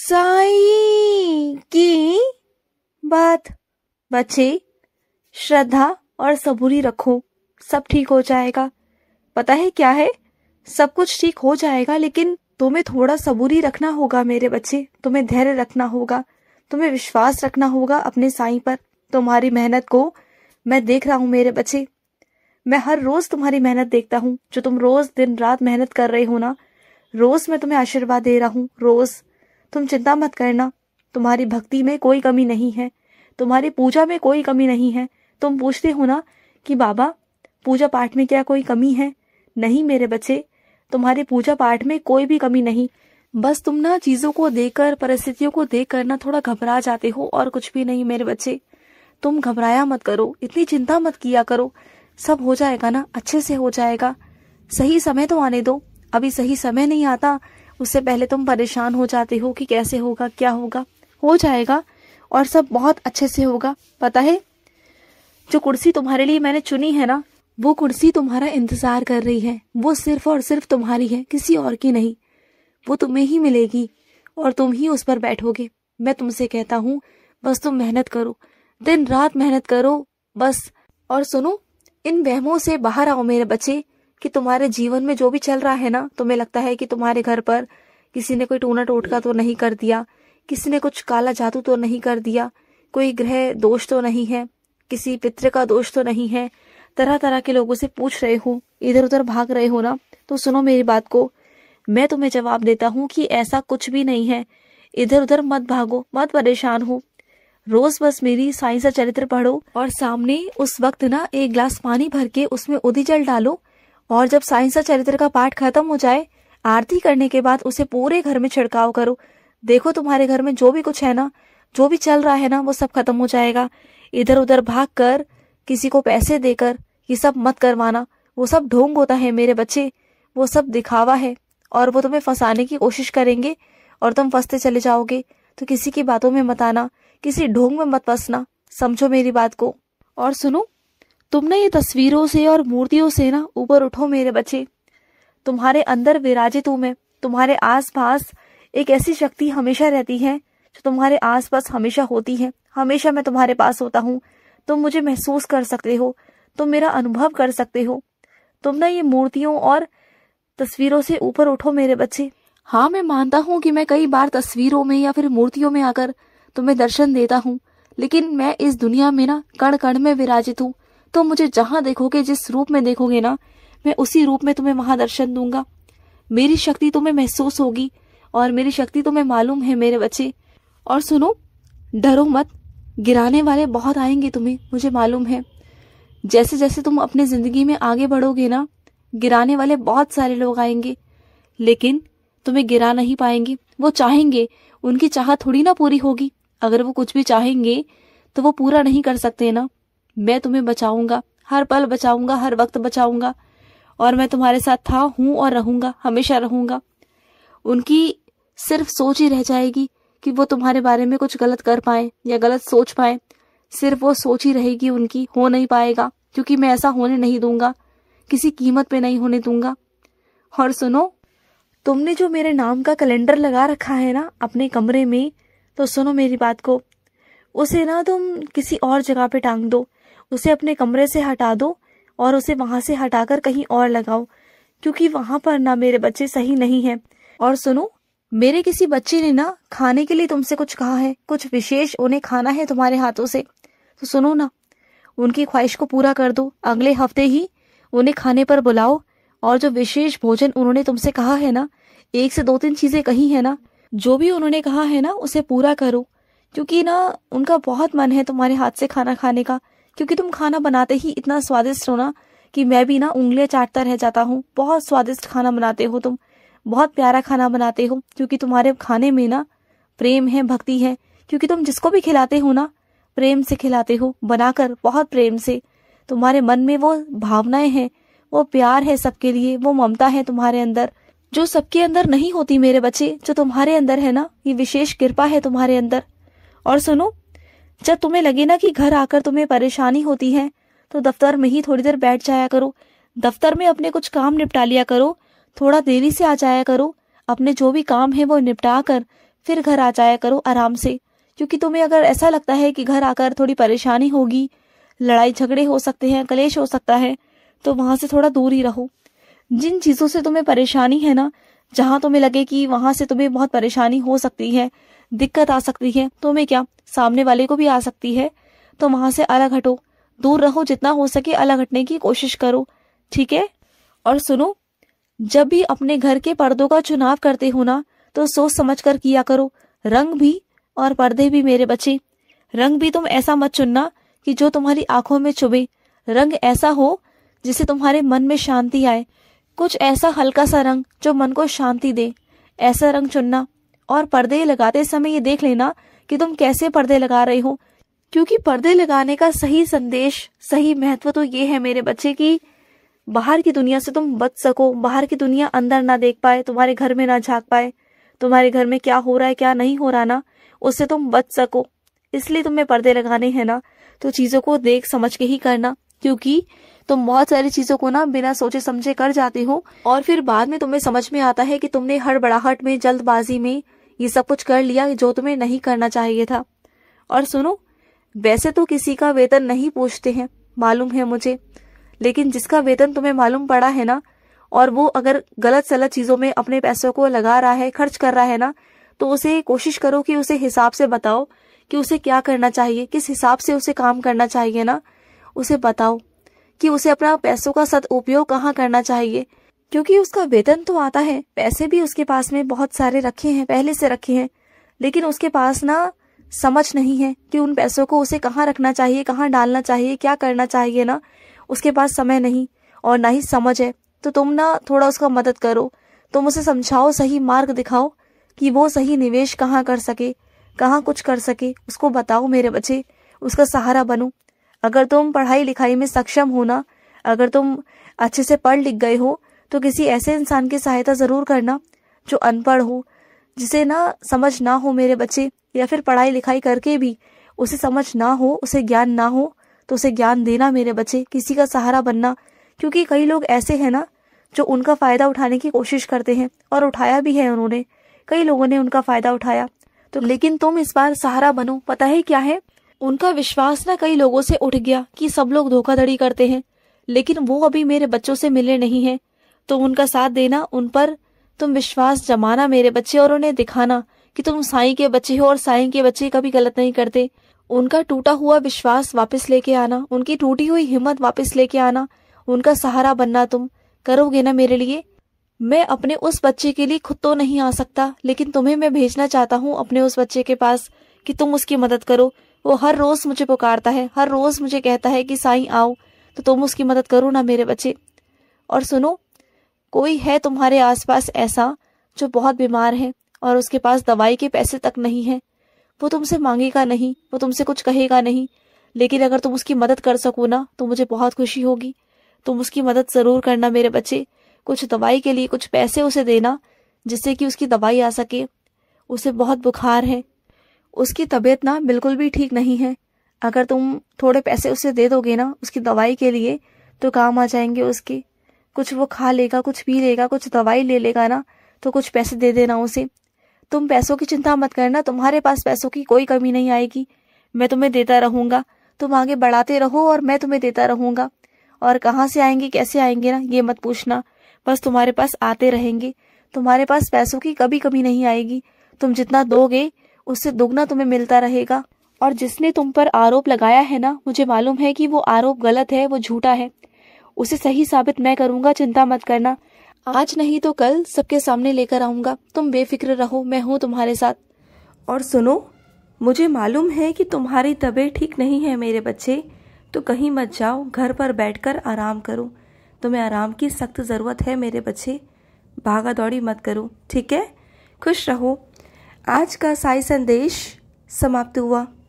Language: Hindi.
साई की बात बच्चे श्रद्धा और सबूरी रखो सब ठीक हो जाएगा पता है क्या है सब कुछ ठीक हो जाएगा लेकिन तुम्हें थोड़ा सबूरी रखना होगा मेरे बच्चे तुम्हें धैर्य रखना होगा तुम्हें विश्वास रखना होगा अपने साई पर तुम्हारी मेहनत को मैं देख रहा हूँ मेरे बच्चे मैं हर रोज तुम्हारी मेहनत देखता हूँ जो तुम रोज दिन रात मेहनत कर रहे हो ना रोज मैं तुम्हें आशीर्वाद दे रहा हूँ रोज तुम चिंता मत करना तुम्हारी भक्ति में कोई कमी नहीं है तुम्हारी पूजा में कोई कमी नहीं है तुम पूछते हो ना कि बाबा पूजा पाठ में क्या कोई कमी है नहीं मेरे बच्चे तुम्हारे पूजा पाठ में कोई भी कमी नहीं बस तुम ना चीजों को देखकर परिस्थितियों को देख कर ना थोड़ा घबरा जाते हो और कुछ भी नहीं मेरे बच्चे तुम घबराया मत करो इतनी चिंता मत किया करो सब हो जाएगा ना अच्छे से हो जाएगा सही समय तो आने दो अभी सही समय नहीं आता उससे पहले तुम परेशान हो जाते हो कि कैसे होगा क्या होगा हो जाएगा और सब बहुत अच्छे से होगा पता है जो कुर्सी तुम्हारे लिए मैंने चुनी है ना वो कुर्सी तुम्हारा इंतजार कर रही है वो सिर्फ और सिर्फ तुम्हारी है किसी और की नहीं वो तुम्हें ही मिलेगी और तुम ही उस पर बैठोगे मैं तुमसे कहता हूँ बस तुम मेहनत करो दिन रात मेहनत करो बस और सुनो इन वहमों से बाहर आओ मेरे बच्चे कि तुम्हारे जीवन में जो भी चल रहा है ना तुम्हें लगता है कि तुम्हारे घर पर किसी ने कोई टूना टोटका तो नहीं कर दिया किसी ने कुछ काला जादू तो नहीं कर दिया कोई ग्रह दोष तो नहीं है किसी पित्र का दोष तो नहीं है तरह तरह के लोगों से पूछ रहे हो इधर उधर भाग रहे हो ना तो सुनो मेरी बात को मैं तुम्हें जवाब देता हूँ कि ऐसा कुछ भी नहीं है इधर उधर मत भागो मत परेशान हो रोज बस मेरी साइंस चरित्र पढ़ो और सामने उस वक्त ना एक ग्लास पानी भर के उसमें उदी जल डालो और जब और चरित्र का पाठ खत्म हो जाए आरती करने के बाद उसे पूरे घर में छिड़काव करो देखो तुम्हारे घर में जो भी कुछ है ना जो भी चल रहा है ना वो सब खत्म हो जाएगा इधर उधर भाग कर किसी को पैसे देकर ये सब मत करवाना वो सब ढोंग होता है मेरे बच्चे वो सब दिखावा है और वो तुम्हें फंसाने की कोशिश करेंगे और तुम फंसते चले जाओगे तो किसी की बातों में मत आना किसी ढोंग में मत फंसना समझो मेरी बात को और सुनो तुमने ये तस्वीरों से और मूर्तियों से ना ऊपर उठो मेरे बच्चे तुम्हारे अंदर विराजित हूं मैं तुम्हारे आसपास एक ऐसी शक्ति हमेशा रहती है जो तुम्हारे आसपास हमेशा होती है हमेशा मैं तुम्हारे पास होता हूँ तुम मुझे महसूस कर सकते हो तुम मेरा अनुभव कर सकते हो तुम ना ये मूर्तियों और तस्वीरों से ऊपर उठो मेरे बच्चे हाँ मैं मानता हूँ कि मैं कई बार तस्वीरों में या फिर मूर्तियों में आकर तुम्हें दर्शन देता हूँ लेकिन मैं इस दुनिया में ना कण कण में विराजित हूँ तुम मुझे जहां देखोगे जिस रूप में देखोगे ना मैं उसी रूप में तुम्हें वहां दर्शन दूंगा मेरी शक्ति तुम्हें महसूस होगी और मेरी शक्ति तुम्हें मालूम है मेरे बच्चे और सुनो डरो मत गिराने वाले बहुत आएंगे तुम्हें मुझे मालूम है जैसे जैसे तुम अपने जिंदगी में आगे बढ़ोगे ना गिराने वाले बहुत सारे लोग आएंगे लेकिन तुम्हें गिरा नहीं पाएंगे वो चाहेंगे उनकी चाह थोड़ी ना पूरी होगी अगर वो कुछ भी चाहेंगे तो वो पूरा नहीं कर सकते ना मैं तुम्हें बचाऊंगा हर पल बचाऊंगा हर वक्त बचाऊंगा और मैं तुम्हारे साथ था हूं और रहूंगा हमेशा रहूंगा उनकी सिर्फ सोच ही रह जाएगी कि वो तुम्हारे बारे में कुछ गलत कर पाए या गलत सोच पाए सिर्फ वो सोच ही रहेगी उनकी हो नहीं पाएगा क्योंकि मैं ऐसा होने नहीं दूंगा किसी कीमत पे नहीं होने दूंगा और सुनो तुमने जो मेरे नाम का कैलेंडर लगा रखा है ना अपने कमरे में तो सुनो मेरी बात को उसे ना तुम किसी और जगह पे टांग दो उसे अपने कमरे से हटा दो और उसे वहां से हटाकर कहीं और लगाओ क्योंकि वहां पर ना मेरे बच्चे सही नहीं हैं और सुनो मेरे किसी बच्चे ने ना खाने के लिए तुमसे कुछ कहा है कुछ विशेष उन्हें खाना है तुम्हारे हाथों से तो सुनो ना उनकी ख्वाहिश को पूरा कर दो अगले हफ्ते ही उन्हें खाने पर बुलाओ और जो विशेष भोजन उन्होंने तुमसे कहा है ना एक से दो तीन चीजें कही है ना जो भी उन्होंने कहा है ना उसे पूरा करो क्योंकि ना उनका बहुत मन है तुम्हारे हाथ से खाना खाने का क्योंकि तुम खाना बनाते ही इतना स्वादिष्ट हो ना कि मैं भी ना उंगलियां चाटता रह जाता हूँ बहुत स्वादिष्ट खाना बनाते हो तुम बहुत प्यारा खाना बनाते हो क्योंकि तुम्हारे खाने में ना प्रेम है भक्ति है क्योंकि तुम जिसको भी खिलाते हो ना प्रेम से खिलाते हो बनाकर बहुत प्रेम से तुम्हारे मन में वो भावनाएं हैं वो प्यार है सबके लिए वो ममता है तुम्हारे अंदर जो सबके अंदर नहीं होती मेरे बच्चे जो तुम्हारे अंदर है ना ये विशेष कृपा है तुम्हारे अंदर और सुनो जब तुम्हें लगे ना कि घर आकर तुम्हें परेशानी होती है तो दफ्तर में ही थोड़ी देर बैठ जाया करो दफ्तर में अपने कुछ काम निपटा लिया करो थोड़ा देरी से आ जाया करो अपने जो भी काम है वो निपटा कर फिर घर आ जाया करो आराम से क्योंकि तुम्हें अगर ऐसा लगता है कि घर आकर थोड़ी परेशानी होगी लड़ाई झगड़े हो सकते हैं कलेश हो सकता है तो वहां से थोड़ा दूर ही रहो जिन चीजों से तुम्हें परेशानी है ना जहां तुम्हें लगे कि वहां से तुम्हें बहुत परेशानी हो सकती है दिक्कत आ सकती है तुम्हें क्या सामने वाले को भी आ सकती है तो वहां से अलग हटो दूर रहो जितना हो सके अलग हटने की कोशिश करो ठीक है और सुनो जब भी अपने घर के पर्दों का चुनाव करते हो ना तो सोच समझ कर किया करो रंग भी और पर्दे भी मेरे बच्चे रंग भी तुम ऐसा मत चुनना कि जो तुम्हारी आंखों में चुभे रंग ऐसा हो जिसे तुम्हारे मन में शांति आए कुछ ऐसा हल्का सा रंग जो मन को शांति दे ऐसा रंग चुनना और पर्दे लगाते समय ये देख लेना कि तुम कैसे पर्दे लगा रहे हो क्योंकि पर्दे लगाने का सही संदेश सही महत्व तो ये है मेरे बच्चे की बाहर की दुनिया से तुम बच सको बाहर की दुनिया अंदर ना देख पाए तुम्हारे घर में ना झाक पाए तुम्हारे घर में क्या हो रहा है क्या नहीं हो रहा ना उससे तुम बच सको इसलिए तुम्हें पर्दे लगाने हैं ना तो चीजों को देख समझ के ही करना क्योंकि तुम बहुत सारी चीजों को ना बिना सोचे समझे कर जाते हो और फिर बाद में तुम्हें समझ में आता है कि तुमने हड़बड़ाहट में जल्दबाजी में ये सब कुछ कर लिया जो तुम्हें नहीं करना चाहिए था और सुनो वैसे तो किसी का वेतन नहीं पूछते हैं मालूम है मुझे लेकिन जिसका वेतन तुम्हें मालूम पड़ा है ना और वो अगर गलत सलत चीजों में अपने पैसों को लगा रहा है खर्च कर रहा है ना तो उसे कोशिश करो कि उसे हिसाब से बताओ कि उसे क्या करना चाहिए किस हिसाब से उसे काम करना चाहिए ना उसे बताओ कि उसे अपना पैसों का सद उपयोग कहाँ करना चाहिए क्योंकि उसका वेतन तो आता है पैसे भी उसके पास में बहुत सारे रखे हैं पहले से रखे हैं लेकिन उसके पास ना समझ नहीं है कि उन पैसों को उसे कहाँ रखना चाहिए कहाँ डालना चाहिए क्या करना चाहिए ना उसके पास समय नहीं और ना ही समझ है तो तुम ना थोड़ा उसका मदद करो तुम उसे समझाओ सही मार्ग दिखाओ कि वो सही निवेश कहाँ कर सके कहाँ कुछ कर सके उसको बताओ मेरे बच्चे उसका सहारा बनो अगर तुम पढ़ाई लिखाई में सक्षम हो ना अगर तुम अच्छे से पढ़ लिख गए हो तो किसी ऐसे इंसान की सहायता ज़रूर करना जो अनपढ़ हो जिसे ना समझ ना हो मेरे बच्चे या फिर पढ़ाई लिखाई करके भी उसे समझ ना हो उसे ज्ञान ना हो तो उसे ज्ञान देना मेरे बच्चे किसी का सहारा बनना क्योंकि कई लोग ऐसे हैं ना जो उनका फ़ायदा उठाने की कोशिश करते हैं और उठाया भी है उन्होंने कई लोगों ने उनका फ़ायदा उठाया तो लेकिन तुम इस बार सहारा बनो पता है क्या है उनका विश्वास ना कई लोगों से उठ गया कि सब लोग धोखाधड़ी करते हैं लेकिन वो अभी मेरे बच्चों से मिले नहीं हैं तुम उनका साथ देना उन पर तुम विश्वास जमाना मेरे बच्चे और उन्हें दिखाना कि तुम साईं के बच्चे हो और साईं के बच्चे कभी गलत नहीं करते उनका टूटा हुआ विश्वास वापस लेके आना उनकी टूटी हुई हिम्मत वापस लेके आना उनका सहारा बनना तुम करोगे ना मेरे लिए मैं अपने उस बच्चे के लिए खुद तो नहीं आ सकता लेकिन तुम्हें मैं भेजना चाहता हूँ अपने उस बच्चे के पास कि तुम उसकी मदद करो वो हर रोज मुझे पुकारता है हर रोज मुझे कहता है कि साईं आओ तो तुम उसकी मदद करो ना मेरे बच्चे और सुनो कोई है तुम्हारे आसपास ऐसा जो बहुत बीमार है और उसके पास दवाई के पैसे तक नहीं है वो तुमसे मांगेगा नहीं वो तुमसे कुछ कहेगा नहीं लेकिन अगर तुम उसकी मदद कर सको ना तो मुझे बहुत खुशी होगी तुम उसकी मदद जरूर करना मेरे बच्चे कुछ दवाई के लिए कुछ पैसे उसे देना जिससे कि उसकी दवाई आ सके उसे बहुत बुखार है उसकी तबीयत ना बिल्कुल भी ठीक नहीं है अगर तुम थोड़े पैसे उसे दे दोगे ना उसकी दवाई के लिए तो काम आ जाएंगे उसके कुछ वो खा लेगा कुछ पी लेगा कुछ दवाई ले लेगा ना तो कुछ पैसे दे देना उसे तुम पैसों की चिंता मत करना तुम्हारे पास पैसों की कोई कमी नहीं आएगी मैं तुम्हें देता रहूंगा तुम आगे बढ़ाते रहो और मैं तुम्हें देता रहूंगा और कहाँ से आएंगे कैसे आएंगे ना ये मत पूछना बस तुम्हारे पास आते रहेंगे तुम्हारे पास पैसों की कभी कमी नहीं आएगी तुम जितना दोगे उससे दोगुना तुम्हें मिलता रहेगा और जिसने तुम पर आरोप लगाया है ना मुझे मालूम है कि वो आरोप गलत है वो झूठा है उसे सही साबित मैं करूंगा चिंता मत करना आज नहीं तो कल सबके सामने लेकर आऊंगा तुम बेफिक्र रहो मैं हूँ तुम्हारे साथ और सुनो मुझे मालूम है कि तुम्हारी तबीयत ठीक नहीं है मेरे बच्चे तो कहीं मत जाओ घर पर बैठकर आराम करो तुम्हें आराम की सख्त ज़रूरत है मेरे बच्चे भागा दौड़ी मत करो ठीक है खुश रहो आज का साई संदेश समाप्त हुआ